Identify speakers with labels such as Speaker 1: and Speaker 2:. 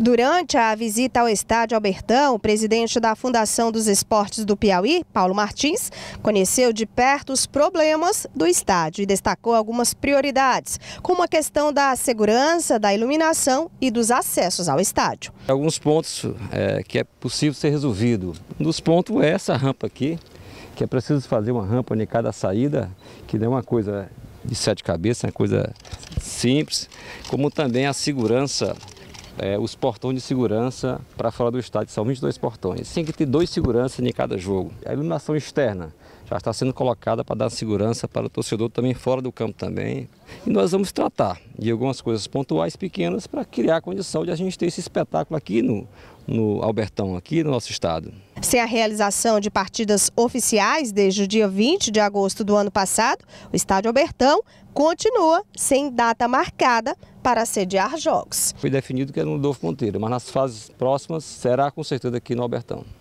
Speaker 1: Durante a visita ao estádio Albertão, o presidente da Fundação dos Esportes do Piauí, Paulo Martins, conheceu de perto os problemas do estádio e destacou algumas prioridades, como a questão da segurança, da iluminação e dos acessos ao estádio.
Speaker 2: Alguns pontos é, que é possível ser resolvido. Um dos pontos é essa rampa aqui, que é preciso fazer uma rampa em cada saída, que não é uma coisa de sete cabeças, é uma coisa simples, como também a segurança é, os portões de segurança para fora do estádio, são 22 portões. Tem que ter dois seguranças em cada jogo. A iluminação externa, já está sendo colocada para dar segurança para o torcedor também fora do campo também. E nós vamos tratar de algumas coisas pontuais, pequenas, para criar a condição de a gente ter esse espetáculo aqui no, no Albertão, aqui no nosso estado.
Speaker 1: Sem a realização de partidas oficiais desde o dia 20 de agosto do ano passado, o estádio Albertão continua sem data marcada para sediar jogos.
Speaker 2: Foi definido que era no Dolfo Monteiro, mas nas fases próximas será com certeza aqui no Albertão.